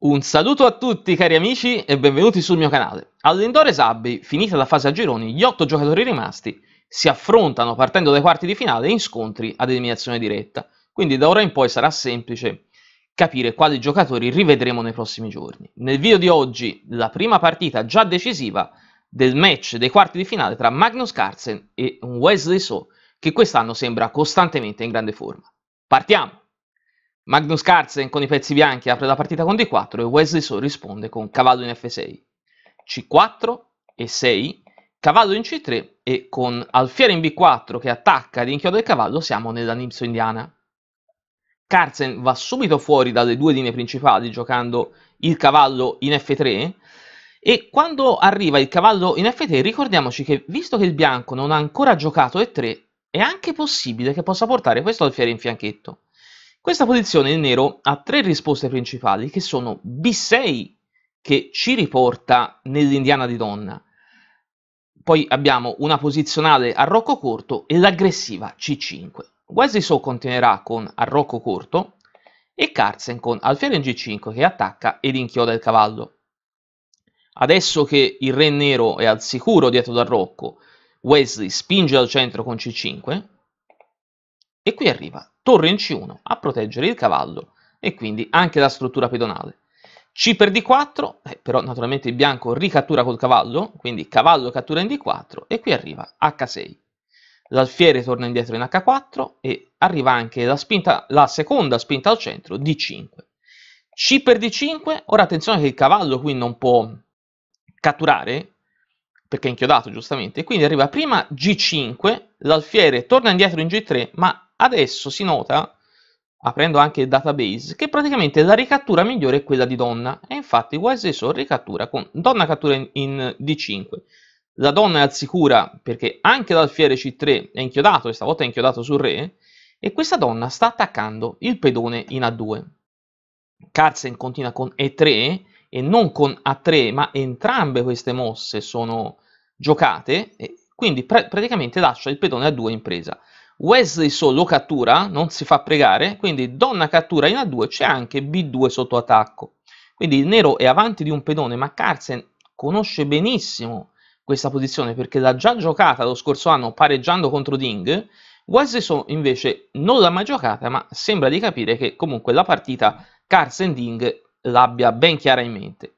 Un saluto a tutti cari amici e benvenuti sul mio canale. All'Indore Sabbi, finita la fase a gironi, gli otto giocatori rimasti si affrontano partendo dai quarti di finale in scontri ad eliminazione diretta. Quindi da ora in poi sarà semplice capire quali giocatori rivedremo nei prossimi giorni. Nel video di oggi la prima partita già decisiva del match dei quarti di finale tra Magnus Carlsen e Wesley So, che quest'anno sembra costantemente in grande forma. Partiamo! Magnus Carlsen con i pezzi bianchi apre la partita con D4 e Wesley So risponde con cavallo in F6, C4 e 6, cavallo in C3 e con alfiere in B4 che attacca ed inchioda il cavallo siamo nella nipso indiana. Carlsen va subito fuori dalle due linee principali giocando il cavallo in F3 e quando arriva il cavallo in F3 ricordiamoci che visto che il bianco non ha ancora giocato E3 è anche possibile che possa portare questo alfiere in fianchetto. Questa posizione in nero ha tre risposte principali che sono B6 che ci riporta nell'indiana di donna, poi abbiamo una posizionale a rocco corto e l'aggressiva C5. Wesley So continuerà con a rocco corto e Carlsen con alfiere in G5 che attacca ed inchioda il cavallo. Adesso che il re nero è al sicuro dietro dal rocco, Wesley spinge al centro con C5, e qui arriva torre in C1 a proteggere il cavallo e quindi anche la struttura pedonale. C per D4, eh, però naturalmente il bianco ricattura col cavallo, quindi cavallo cattura in D4 e qui arriva H6. L'alfiere torna indietro in H4 e arriva anche la, spinta, la seconda spinta al centro D5. C per D5, ora attenzione che il cavallo qui non può catturare, perché è inchiodato giustamente, quindi arriva prima G5, l'alfiere torna indietro in G3, ma Adesso si nota, aprendo anche il database, che praticamente la ricattura migliore è quella di donna. E infatti Wise ricattura con donna cattura in, in D5. La donna è al sicura perché anche l'alfiere C3 è inchiodato, e stavolta è inchiodato sul re, e questa donna sta attaccando il pedone in A2. Carlsen continua con E3 e non con A3, ma entrambe queste mosse sono giocate, quindi pr praticamente lascia il pedone a 2 in presa. Wesley So lo cattura, non si fa pregare, quindi donna cattura in A2, c'è anche B2 sotto attacco. Quindi il nero è avanti di un pedone, ma Carlsen conosce benissimo questa posizione perché l'ha già giocata lo scorso anno pareggiando contro Ding. Wesley So invece non l'ha mai giocata, ma sembra di capire che comunque la partita Carlsen Ding l'abbia ben chiara in mente.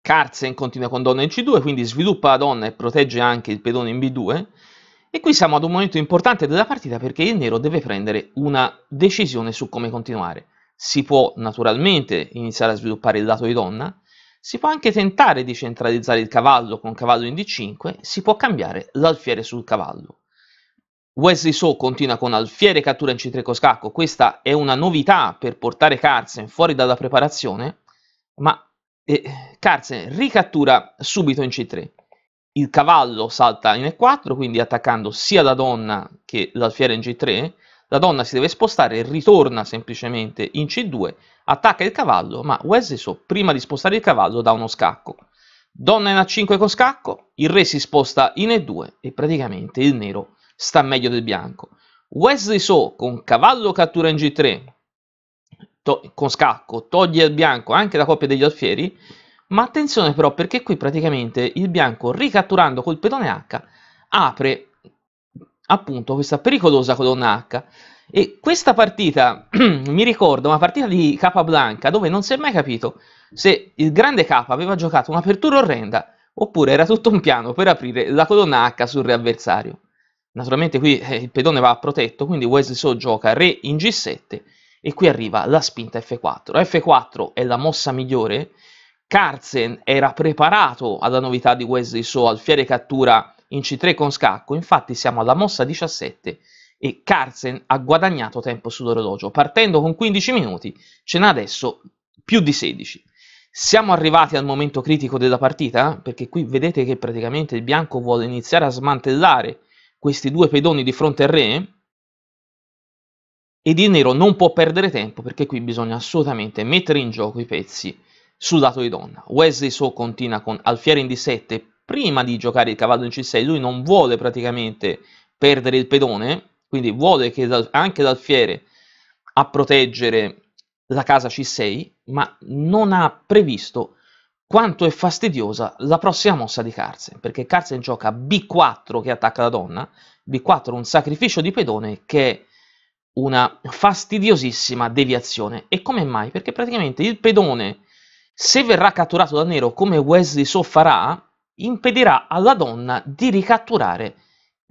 Carlsen continua con donna in C2, quindi sviluppa la donna e protegge anche il pedone in B2 e qui siamo ad un momento importante della partita perché il nero deve prendere una decisione su come continuare. Si può naturalmente iniziare a sviluppare il lato di donna, si può anche tentare di centralizzare il cavallo con cavallo in d5, si può cambiare l'alfiere sul cavallo. Wesley So continua con alfiere cattura in c3 con scacco, questa è una novità per portare Carlsen fuori dalla preparazione, ma eh, Carlsen ricattura subito in c3 il cavallo salta in E4, quindi attaccando sia la donna che l'alfiere in G3, la donna si deve spostare, e ritorna semplicemente in C2, attacca il cavallo, ma Ueseso prima di spostare il cavallo dà uno scacco. Donna in A5 con scacco, il re si sposta in E2 e praticamente il nero sta meglio del bianco. Wesley So con cavallo cattura in G3 con scacco toglie al bianco anche la coppia degli alfieri ma attenzione però perché qui praticamente il bianco ricatturando col pedone H apre appunto questa pericolosa colonna H. E questa partita mi ricordo una partita di Capablanca dove non si è mai capito se il grande K aveva giocato un'apertura orrenda oppure era tutto un piano per aprire la colonna H sul re avversario. Naturalmente qui eh, il pedone va protetto, quindi Wesley So gioca re in G7 e qui arriva la spinta F4. F4 è la mossa migliore Carlsen era preparato alla novità di Wesley So al fiere cattura in C3 con scacco, infatti siamo alla mossa 17 e Carlsen ha guadagnato tempo sull'orologio, partendo con 15 minuti ce n'ha adesso più di 16. Siamo arrivati al momento critico della partita, perché qui vedete che praticamente il bianco vuole iniziare a smantellare questi due pedoni di fronte al re, ed il nero non può perdere tempo perché qui bisogna assolutamente mettere in gioco i pezzi sul lato di donna. Wesley So continua con alfiere in D7, prima di giocare il cavallo in C6, lui non vuole praticamente perdere il pedone, quindi vuole che anche l'alfiere a proteggere la casa C6, ma non ha previsto quanto è fastidiosa la prossima mossa di Carsen, perché Carsen gioca B4 che attacca la donna, B4 un sacrificio di pedone che è una fastidiosissima deviazione. E come mai? Perché praticamente il pedone se verrà catturato da Nero come Wesley So farà, impedirà alla donna di ricatturare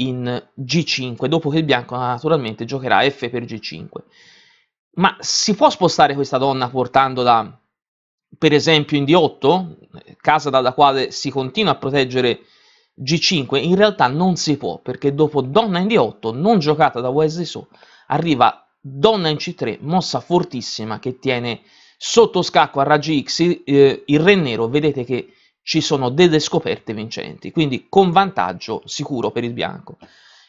in G5, dopo che il bianco naturalmente giocherà F per G5. Ma si può spostare questa donna portandola per esempio in D8, casa dalla quale si continua a proteggere G5, in realtà non si può, perché dopo donna in D8, non giocata da Wesley So, arriva donna in C3, mossa fortissima che tiene Sotto scacco a raggi X eh, il re nero vedete che ci sono delle scoperte vincenti, quindi con vantaggio sicuro per il bianco.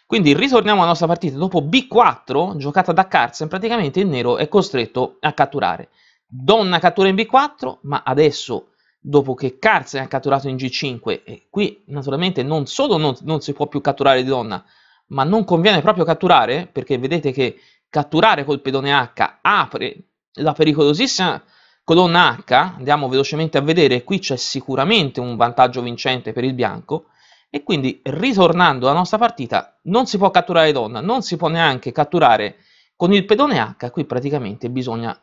Quindi ritorniamo alla nostra partita, dopo B4, giocata da Carlsen, praticamente il nero è costretto a catturare. Donna cattura in B4, ma adesso dopo che Carlsen ha catturato in G5, e qui naturalmente non solo non, non si può più catturare di donna, ma non conviene proprio catturare, perché vedete che catturare col pedone H apre la pericolosissima colonna H, andiamo velocemente a vedere, qui c'è sicuramente un vantaggio vincente per il bianco, e quindi ritornando alla nostra partita non si può catturare donna, non si può neanche catturare con il pedone H, qui praticamente bisogna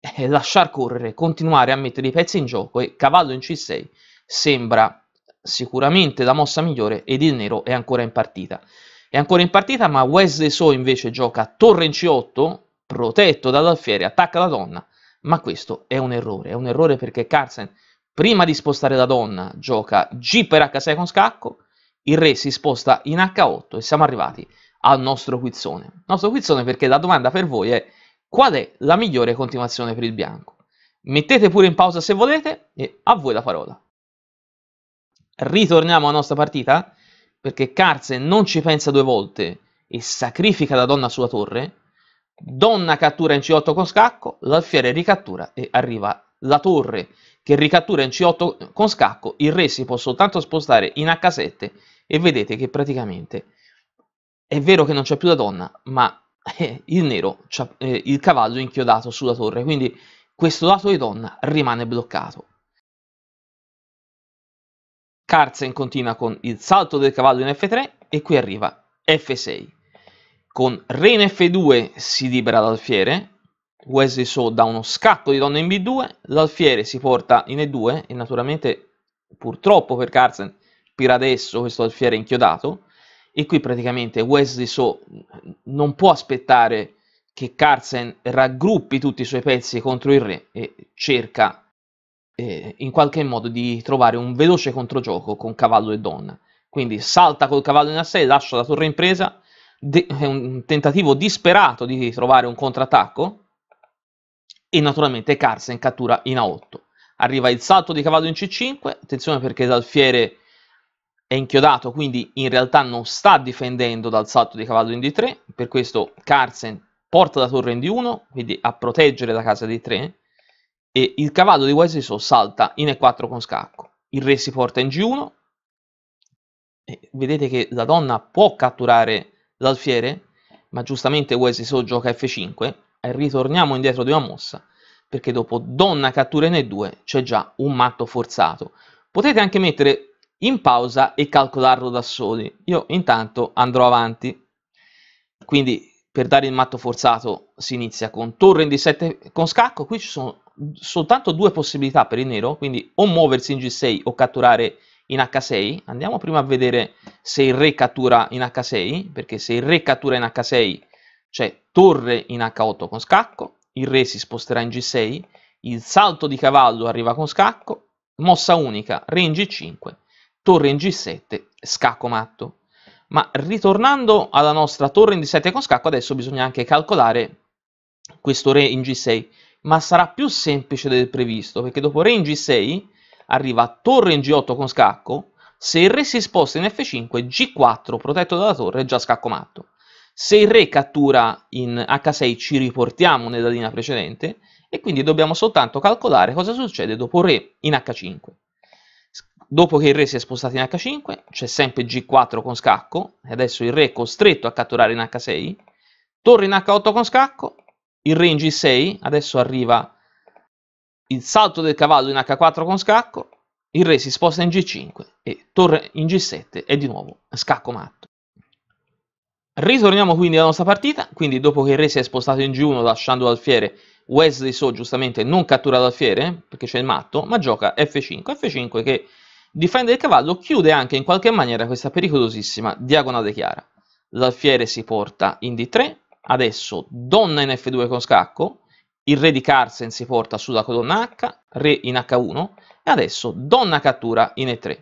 eh, lasciar correre, continuare a mettere i pezzi in gioco e cavallo in C6 sembra sicuramente la mossa migliore ed il nero è ancora in partita. È ancora in partita ma Wesley So invece gioca torre in C8, protetto dall'alfiere, attacca la donna. Ma questo è un errore, è un errore perché Carlsen prima di spostare la donna gioca G per H6 con scacco, il re si sposta in H8 e siamo arrivati al nostro quizzone. Il nostro quizzone perché la domanda per voi è qual è la migliore continuazione per il bianco? Mettete pure in pausa se volete e a voi la parola. Ritorniamo alla nostra partita perché Carlsen non ci pensa due volte e sacrifica la donna sulla torre, Donna cattura in C8 con scacco, l'alfiere ricattura e arriva la torre che ricattura in C8 con scacco, il re si può soltanto spostare in H7 e vedete che praticamente è vero che non c'è più la donna, ma eh, il nero ha eh, il cavallo inchiodato sulla torre, quindi questo lato di donna rimane bloccato. Carzen continua con il salto del cavallo in F3 e qui arriva F6 con re in F2 si libera l'alfiere, Wesley So dà uno scatto di donna in B2, l'alfiere si porta in E2 e naturalmente purtroppo per Carlsen pira adesso questo alfiere inchiodato e qui praticamente Wesley So non può aspettare che Carlsen raggruppi tutti i suoi pezzi contro il re e cerca eh, in qualche modo di trovare un veloce controgioco con cavallo e donna. Quindi salta col cavallo in A6, lascia la torre in presa, de- eh, un tentativo disperato di trovare un contrattacco e naturalmente Carsen cattura in A8. Arriva il salto di cavallo in C5, attenzione perché Dalfiere è inchiodato, quindi in realtà non sta difendendo dal salto di cavallo in D3, per questo Carsen porta la torre in D1, quindi a proteggere la casa D3, e il cavallo di Wesiso salta in E4 con scacco. Il re si porta in G1, vedete che la donna può catturare l'alfiere, ma giustamente Uesiso gioca F5 e ritorniamo indietro di una mossa, perché dopo donna cattura in e 2 c'è già un matto forzato. Potete anche mettere in pausa e calcolarlo da soli. Io intanto andrò avanti. Quindi per dare il matto forzato si inizia con torre in D7 con scacco. Qui ci sono soltanto due possibilità per il nero, quindi o muoversi in G6 o catturare in H6. Andiamo prima a vedere se il re cattura in H6, perché se il re cattura in H6 c'è torre in H8 con scacco, il re si sposterà in G6, il salto di cavallo arriva con scacco, mossa unica, re in G5, torre in G7, scacco matto. Ma ritornando alla nostra torre in D7 con scacco, adesso bisogna anche calcolare questo re in G6, ma sarà più semplice del previsto, perché dopo re in G6 arriva torre in G8 con scacco, se il re si sposta in F5, G4 protetto dalla torre è già scacco matto. Se il re cattura in H6 ci riportiamo nella linea precedente e quindi dobbiamo soltanto calcolare cosa succede dopo re in H5. Dopo che il re si è spostato in H5 c'è sempre G4 con scacco e adesso il re è costretto a catturare in H6. Torre in H8 con scacco, il re in G6, adesso arriva il salto del cavallo in H4 con scacco, il re si sposta in G5 e torre in G7 e di nuovo scacco matto. Ritorniamo quindi alla nostra partita, quindi dopo che il re si è spostato in G1 lasciando l'alfiere, Wesley So giustamente non cattura l'alfiere eh, perché c'è il matto, ma gioca F5, F5 che difende il cavallo, chiude anche in qualche maniera questa pericolosissima diagonale chiara. L'alfiere si porta in D3, adesso donna in F2 con scacco, il re di Carsen si porta sulla colonna H, re in H1 e adesso donna cattura in E3.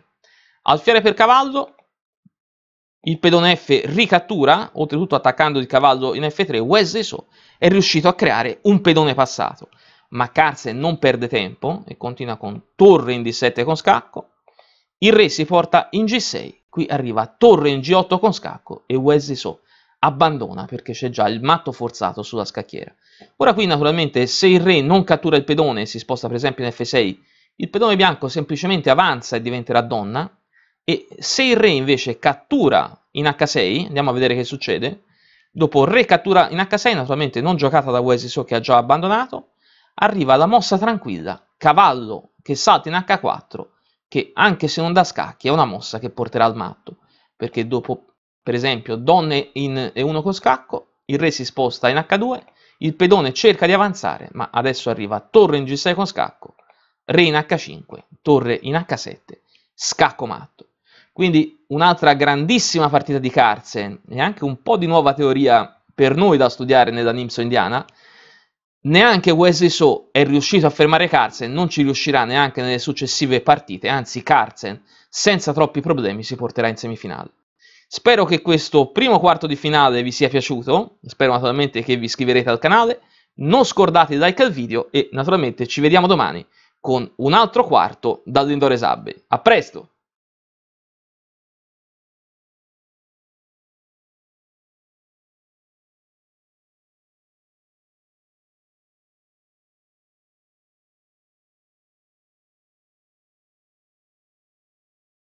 Alfiere per cavallo, il pedone F ricattura, oltretutto attaccando il cavallo in F3, Wesley Weseso è riuscito a creare un pedone passato, ma Carsen non perde tempo e continua con torre in D7 con scacco, il re si porta in G6, qui arriva torre in G8 con scacco e Wesley Weseso abbandona perché c'è già il matto forzato sulla scacchiera. Ora qui naturalmente se il re non cattura il pedone e si sposta per esempio in f6, il pedone bianco semplicemente avanza e diventerà donna e se il re invece cattura in h6, andiamo a vedere che succede, dopo re cattura in h6 naturalmente non giocata da Wesley So che ha già abbandonato, arriva la mossa tranquilla, cavallo che salta in h4 che anche se non da scacchi è una mossa che porterà al matto perché dopo per esempio, donne in E1 con scacco, il re si sposta in H2, il pedone cerca di avanzare, ma adesso arriva torre in G6 con scacco, re in H5, torre in H7, scacco matto. Quindi un'altra grandissima partita di Carlsen eh, e anche un po' di nuova teoria per noi da studiare nella Nimso indiana. Neanche Wesley So è riuscito a fermare Carlsen, non ci riuscirà neanche nelle successive partite, anzi Carlsen senza troppi problemi si porterà in semifinale. Spero che questo primo quarto di finale vi sia piaciuto, spero naturalmente che vi iscriverete al canale, non scordate di like al video e naturalmente ci vediamo domani con un altro quarto dall'Indore Sabbe. A presto!